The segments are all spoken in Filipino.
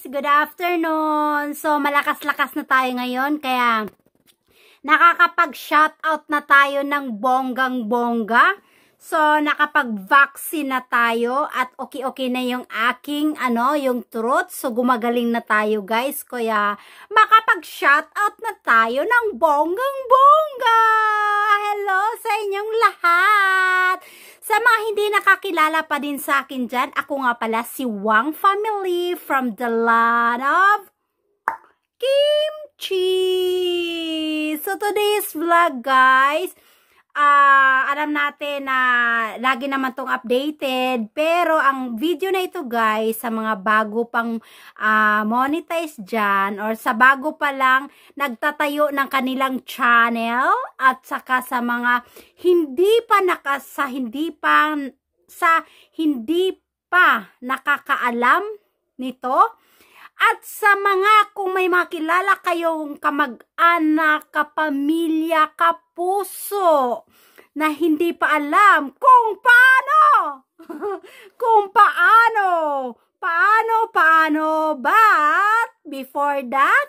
guys! Good afternoon! So, malakas-lakas na tayo ngayon, kaya nakakapag-shoutout na tayo ng bonggang-bongga. So, nakapag-vaccine na tayo at okay-okay na yung aking, ano, yung throat. So, gumagaling na tayo, guys. Kaya, makapag-shoutout na tayo ng bonggang-bongga! Hello sa inyong lahat! mga hindi nakakilala pa din sa akin dyan, ako nga pala si Wang Family from the land of kimchi. So today's vlog guys, uh, alam natin na lagi naman tong updated. Pero ang video na ito guys, sa mga bago pang uh, monetize dyan or sa bago pa lang nagtatayo ng kanilang channel at saka sa mga hindi pa nakas, sa hindi pa sa hindi pa nakakaalam nito at sa mga kung may makilala kayong kamag-anak, kapamilya, kapuso na hindi pa alam kung paano, kung paano, paano, paano, but before that,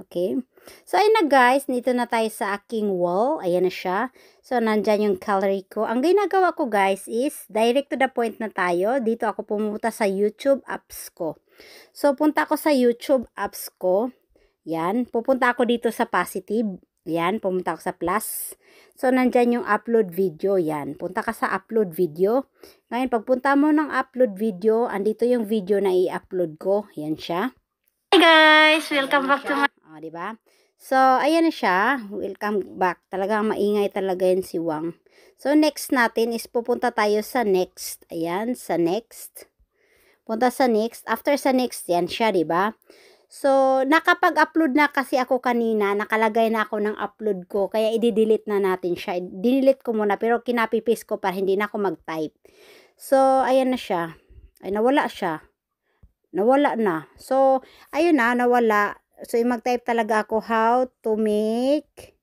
Okay. So, ayun na guys. Dito na tayo sa aking wall. Ayan na siya. So, nandyan yung calorie ko. Ang ginagawa ko guys is, direct to the point na tayo. Dito ako pumunta sa YouTube apps ko. So, punta ako sa YouTube apps ko. Yan. Pupunta ako dito sa positive. Yan, pumunta ako sa plus. So, nandyan yung upload video. Yan, punta ka sa upload video. Ngayon, pagpunta mo ng upload video, andito yung video na i-upload ko. Yan siya. Hi guys! Welcome back to my... O, ah, ba? Diba? So, ayan na siya. Welcome back. Talagang maingay talaga yan si Wang. So, next natin is pupunta tayo sa next. Ayan, sa next. Punta sa next. After sa next, yan siya, ba? Diba? So, nakapag-upload na kasi ako kanina. Nakalagay na ako ng upload ko. Kaya, i-delete na natin siya. Dinelete ko muna. Pero, kinapipis ko para hindi na ako mag-type. So, ayan na siya. Ay, nawala siya. Nawala na. So, ayun na, nawala. So, mag-type talaga ako how to make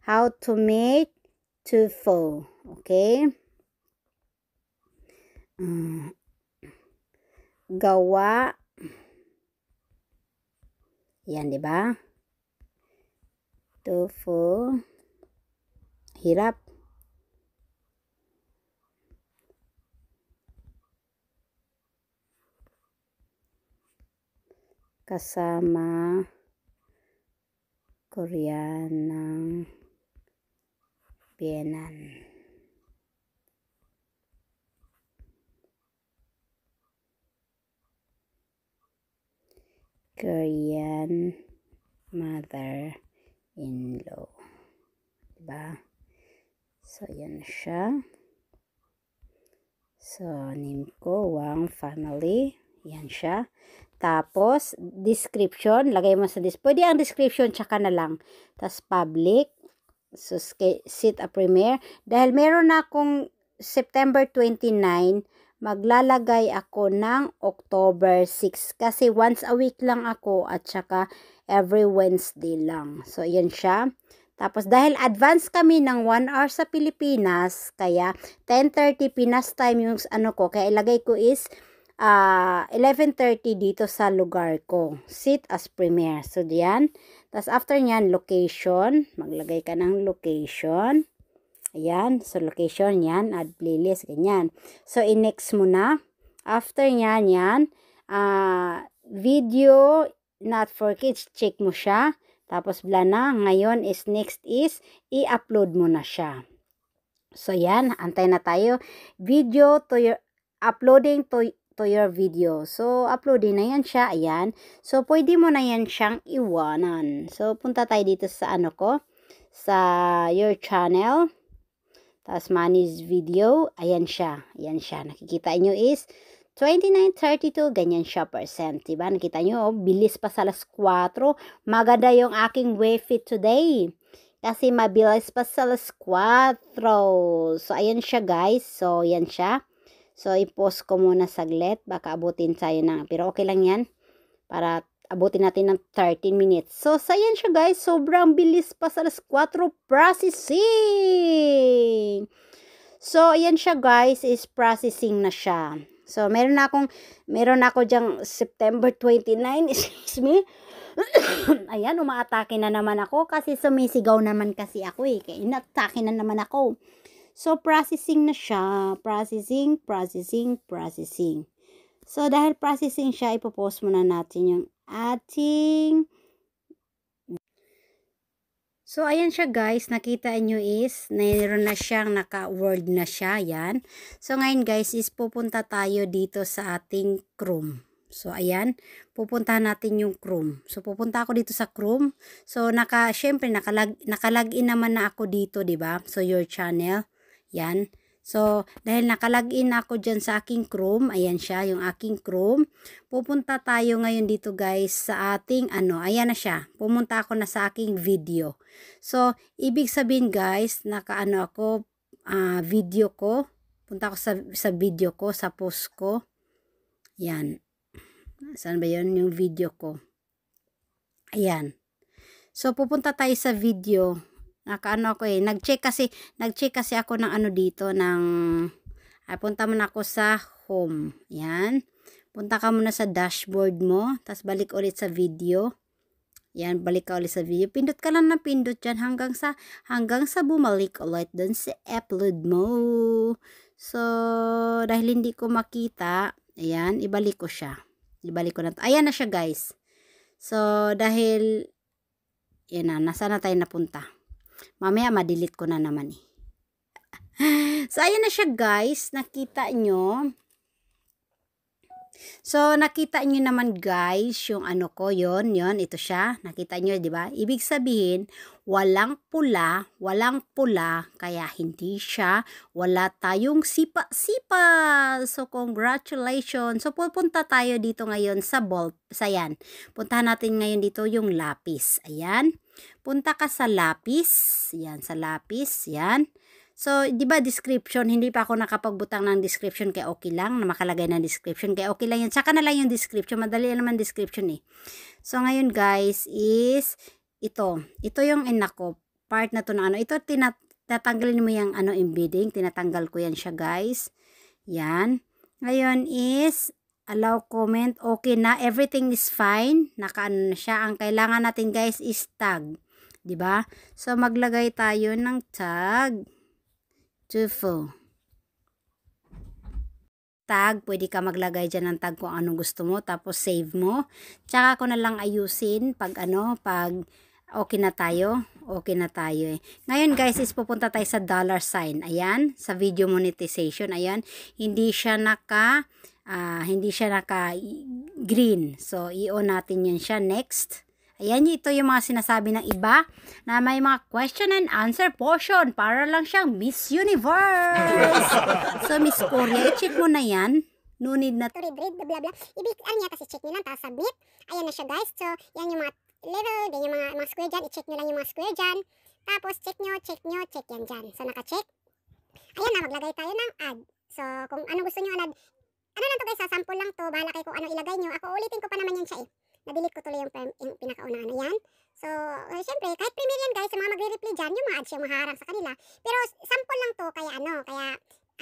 how to make tofu. Okay? Um, gawa. Yan, di ba? Tofu. Hirap. kasama Korean ng Vienan. Korean mother-in-law. Diba? So, yan siya. So, name ko, Wang Family. Yan siya. Tapos, description. Lagay mo sa description. Pwede ang description, tsaka na lang. Tapos, public. So, sit a premiere. Dahil meron na akong September 29, maglalagay ako ng October 6. Kasi once a week lang ako at tsaka every Wednesday lang. So, yan siya. Tapos dahil advance kami ng 1 hour sa Pilipinas, kaya 10.30 Pinas time yung ano ko, kaya ilagay ko is uh, ah, 11.30 dito sa lugar ko. Sit as premier. So, diyan. Tapos, after nyan, location. Maglagay ka ng location. Ayan. So, location yan. Add playlist. Ganyan. So, in-next mo na. After nyan, yan. Uh, video not for kids. Check mo siya. Tapos, bla na. Ngayon is next is i-upload mo na siya. So, yan. Antay na tayo. Video to your uploading to to your video. So, uploadin na yan siya. Ayan. So, pwede mo na yan siyang iwanan. So, punta tayo dito sa ano ko. Sa your channel. Tapos, manage video. Ayan siya. Ayan siya. Nakikita nyo is 29.32. Ganyan siya percent. Diba? Nakita nyo, oh, bilis pa sa alas 4. Maganda yung aking wavefit today. Kasi mabilis pa sa alas 4. So, ayan siya guys. So, ayan siya. So, i-post ko muna saglit. Baka abutin tayo ng, pero okay lang yan. Para abutin natin ng 13 minutes. So, sayan siya guys. Sobrang bilis pa sa alas 4 processing. So, ayan siya guys. Is processing na siya. So, meron na akong, meron na ako dyang September 29, excuse me. ayan, umaatake na naman ako kasi sumisigaw naman kasi ako eh. Kaya inatake na naman ako. So, processing na siya. Processing, processing, processing. So, dahil processing siya, ipopost muna natin yung ating... So, ayan siya guys. Nakita nyo is, mayroon na siyang naka-world na siya. Yan. So, ngayon guys, is pupunta tayo dito sa ating Chrome. So, ayan. Pupuntahan natin yung Chrome. So, pupunta ako dito sa Chrome. So, naka, syempre, naka nakalag in naman na ako dito, ba diba? So, your channel. Yan. So, dahil nakalagin ako dyan sa aking Chrome, ayan siya, yung aking Chrome. Pupunta tayo ngayon dito guys sa ating, ano, ayan na siya. Pumunta ako na sa aking video. So, ibig sabihin guys, nakaano ako, uh, video ko. Punta ako sa, sa video ko, sa post ko. Yan. Saan ba yun? Yung video ko. Ayan. So, pupunta tayo sa video Nakaano ako eh. Nag-check kasi, nag-check kasi ako ng ano dito, ng, ay, ah, punta muna ako sa home. Yan. Punta ka muna sa dashboard mo. Tapos balik ulit sa video. Yan, balik ka ulit sa video. Pindot ka lang ng pindot dyan hanggang sa, hanggang sa bumalik ulit dun sa upload mo. So, dahil hindi ko makita, ayan, ibalik ko siya. Ibalik ko na to. Ayan na siya guys. So, dahil, yan na, nasa na tayo napunta. Mamaya madelete ko na naman eh. so ayan na siya guys, nakita nyo. So, nakita nyo naman guys, yung ano ko, yon yon ito siya. Nakita nyo, di ba? Ibig sabihin, walang pula, walang pula, kaya hindi siya, wala tayong sipa-sipa. So, congratulations. So, pupunta tayo dito ngayon sa bolt, sa yan. Puntahan natin ngayon dito yung lapis. Ayan. Punta ka sa lapis. Yan, sa lapis. Yan. So, di ba description, hindi pa ako nakapagbutang ng description kaya okay lang na makalagay ng description kaya okay lang yan. Tsaka na lang yung description, madali naman description eh. So, ngayon guys is ito. Ito yung inako. Part na to na ano. Ito tinatanggalin mo yung ano embedding. Tinatanggal ko yan siya guys. Yan. Ngayon is allow comment. Okay na. Everything is fine. Nakaano na siya. Ang kailangan natin guys is tag. ba diba? So, maglagay tayo ng tag to full. Tag, pwede ka maglagay dyan ng tag kung anong gusto mo, tapos save mo. Tsaka ko na lang ayusin pag ano, pag okay na tayo, okay na tayo eh. Ngayon guys is pupunta tayo sa dollar sign, ayan, sa video monetization, ayan, hindi siya naka, uh, hindi siya naka green. So, i-on natin yan siya, next. Ayan, ito yung mga sinasabi ng iba na may mga question and answer portion para lang siyang Miss Universe. so, Miss Korea, check mo na yan. No need na to read, blah, blah, blah. Ibig, ano niya, tapos check nyo lang, tapos submit. Ayan na siya, guys. So, yan yung mga little, then yung mga, mga square dyan, i-check nyo lang yung mga square dyan. Tapos, check nyo, check nyo, check yan dyan. So, naka-check. Ayan na, maglagay tayo ng ad. So, kung ano gusto nyo, ad, ano lang to guys, sa sample lang to, bahala kayo kung ano ilagay nyo. Ako, ulitin ko pa naman yan siya eh nabinit ko tuloy yung, yung pinakauna ano yan. So, uh, syempre, kahit premier yan guys, yung mga magre reply dyan, yung mga ads yung maharang sa kanila. Pero sample lang to, kaya ano, kaya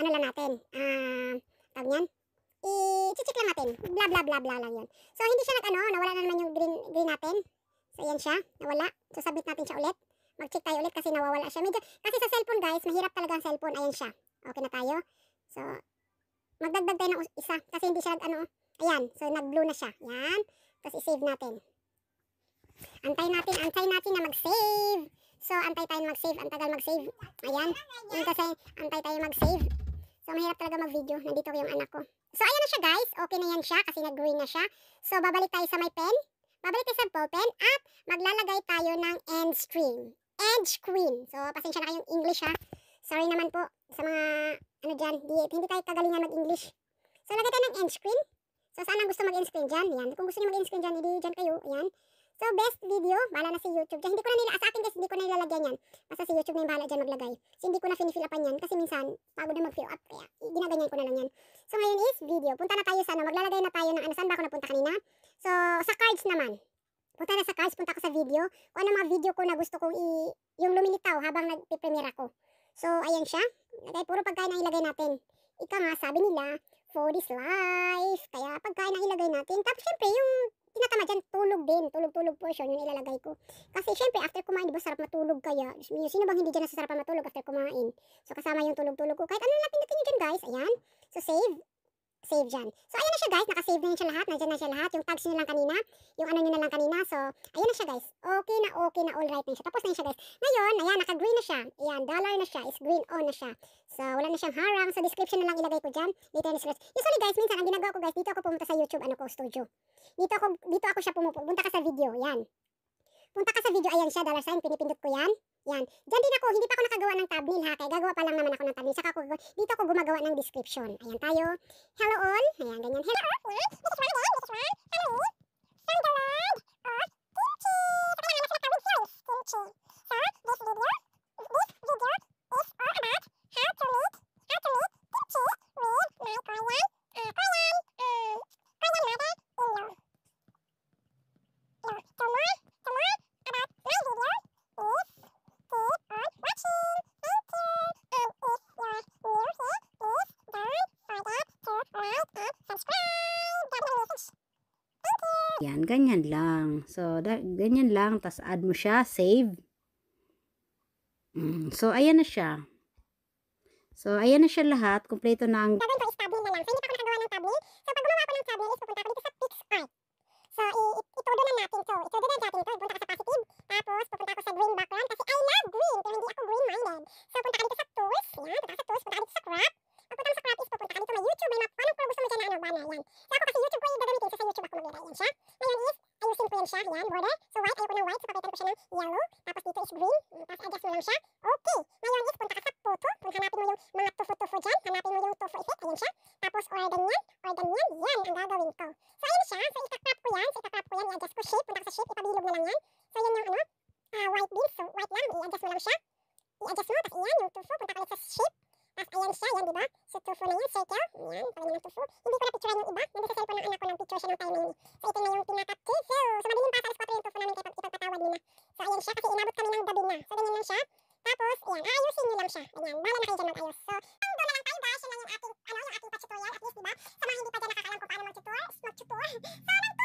ano lang natin, ah, uh, tawag niyan, i-check lang natin, bla bla bla bla lang yun. So, hindi siya nag-ano, nawala na naman yung green, green natin. So, yan siya, nawala. So, sabit natin siya ulit. Mag-check tayo ulit kasi nawawala siya. Medyo, kasi sa cellphone guys, mahirap talaga ang cellphone. Ayan siya. Okay na tayo. So, magdagdag tayo ng isa kasi hindi siya nag ano. Ayan, so nag-blue na siya. Ayan. Tapos i-save natin. Antay natin, antay natin na mag-save. So, antay tayo mag-save. Ang tagal mag-save. Ayan. Yun kasi, antay tayo mag-save. So, mahirap talaga mag-video. Nandito yung anak ko. So, ayan na siya guys. Okay na yan siya kasi nag-green na siya. So, babalik tayo sa my pen. Babalik tayo sa ballpen at maglalagay tayo ng end stream. End screen. So, pasensya na kayong English ha. Sorry naman po sa mga ano dyan. Di, hindi tayo kagalingan mag-English. So, lagay tayo ng end screen. So, saan ang gusto mag-in-screen dyan? Yan. Kung gusto nyo mag-in-screen dyan, hindi dyan kayo. Yan. So, best video, bahala na si YouTube. Dyan, hindi ko na nila, sa akin guys, hindi ko na nilalagyan yan. Basta si YouTube na yung bahala dyan maglagay. So, hindi ko na finifill upan yan kasi minsan, pagod na mag-fill up. Kaya, ginaganyan ko na lang yan. So, ngayon is video. Punta na tayo sa ano, maglalagay na tayo ng ano, saan ba ako napunta kanina? So, sa cards naman. Punta na sa cards, punta ko sa video. Kung ano mga video ko na gusto kong i... yung lumilitaw habang nagpipremiere ako. So, ayan siya. Lagay, puro pagkain ang ilagay natin. Ika nga, sabi nila, food is life. Kaya pagkain ang ilagay natin. Tapos syempre, yung tinatama dyan, tulog din. Tulog-tulog portion yung ilalagay ko. Kasi syempre, after kumain, di ba sarap matulog kaya? Sino bang hindi dyan nasasarapan matulog after kumain? So kasama yung tulog-tulog ko. Kahit ano na pindutin nyo dyan guys, ayan. So save, save dyan. So, ayan na siya guys. Naka-save na yun siya lahat. Nandyan na siya lahat. Yung tags nyo lang kanina. Yung ano nyo na lang kanina. So, ayan na siya guys. Okay na, okay na. Alright na siya. Tapos na siya guys. Ngayon, ayan, naka-green na siya. Ayan, dollar na siya. Is green on na siya. So, wala na siyang harang. So, description na lang ilagay ko dyan. Dito yung description. Usually guys, minsan, ang ginagawa ko guys, dito ako pumunta sa YouTube, ano ko, studio. Dito ako, dito ako siya pumupunta. ka sa video. Ayan. Punta ka sa video, ayan siya, dollar sign, pinipindot ko yan. Yan. Diyan din ako, hindi pa ako nakagawa ng thumbnail ha, kaya gagawa pa lang naman ako ng thumbnail. Saka ako, dito ako gumagawa ng description. Ayan tayo. Hello all. Ayan, ganyan. Hello all. This is Ryan. This is Ryan. Hello. Sundalag. Yan, ganyan lang. So, ganyan lang. Tapos, add mo siya. Save. Mm, so, ayan na siya. So, ayan na siya lahat. Kompleto na ang... i-adjust mo lang siya. I-adjust mo, tapos iyan, yung tufu, punta ulit sa shape. Tapos ayan siya, yan, di ba? So, tufu na yan, circle. Ayan, kulay ng tufu. Hindi ko na-picture yung iba. Nandun sa cellphone ng anak ko, ng picture siya ng time na So, ito na yung pinaka-tufu. So, madaling pa sa alas 4 yung tufu namin kapag ipagpatawad nila. So, ayan siya, kasi inabot kami ng gabi na. So, ganyan lang siya. Tapos, ayan, ayusin nyo lang siya. Ayan, bala na kayo dyan mag-ayos. So, ang doon na lang tayo guys, yun lang yung ating, ano, yung ating pa-tutorial. At least, diba? ba? Sa mga hindi pa dyan nakakalam kung paano mag-tutor, mag-tutor. So, nang